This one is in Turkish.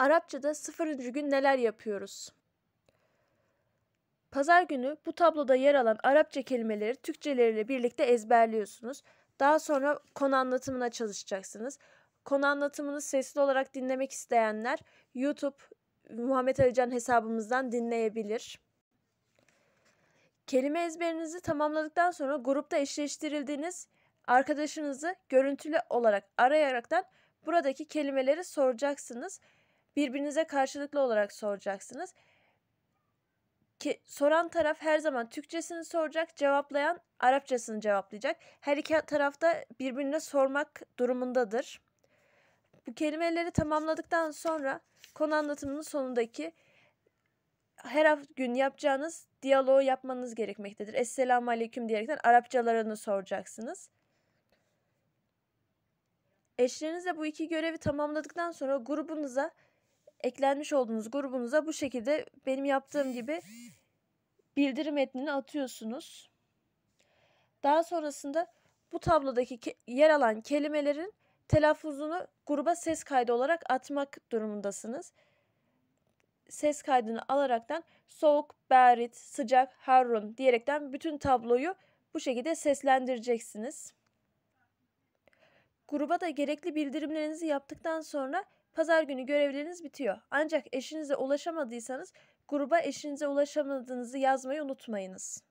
Arapçada sıfırıncı gün neler yapıyoruz? Pazar günü bu tabloda yer alan Arapça kelimeleri Türkçeleriyle birlikte ezberliyorsunuz. Daha sonra konu anlatımına çalışacaksınız. Konu anlatımını sesli olarak dinlemek isteyenler YouTube Muhammed Alican hesabımızdan dinleyebilir. Kelime ezberinizi tamamladıktan sonra grupta eşleştirildiğiniz arkadaşınızı görüntülü olarak arayaraktan buradaki kelimeleri soracaksınız birbirinize karşılıklı olarak soracaksınız. Ki, soran taraf her zaman Türkçesini soracak, cevaplayan Arapçasını cevaplayacak. Her iki tarafta birbirine sormak durumundadır. Bu kelimeleri tamamladıktan sonra konu anlatımının sonundaki her gün yapacağınız diyaloğu yapmanız gerekmektedir. Esselamu Aleyküm diyerekten Arapçalarını soracaksınız. Eşlerinizle bu iki görevi tamamladıktan sonra grubunuza eklenmiş olduğunuz grubunuza bu şekilde benim yaptığım gibi bildirim metnini atıyorsunuz. Daha sonrasında bu tablodaki yer alan kelimelerin telaffuzunu gruba ses kaydı olarak atmak durumundasınız. Ses kaydını alaraktan soğuk, berit, sıcak, harun diyerekten bütün tabloyu bu şekilde seslendireceksiniz. Gruba da gerekli bildirimlerinizi yaptıktan sonra Pazar günü görevleriniz bitiyor. Ancak eşinize ulaşamadıysanız gruba eşinize ulaşamadığınızı yazmayı unutmayınız.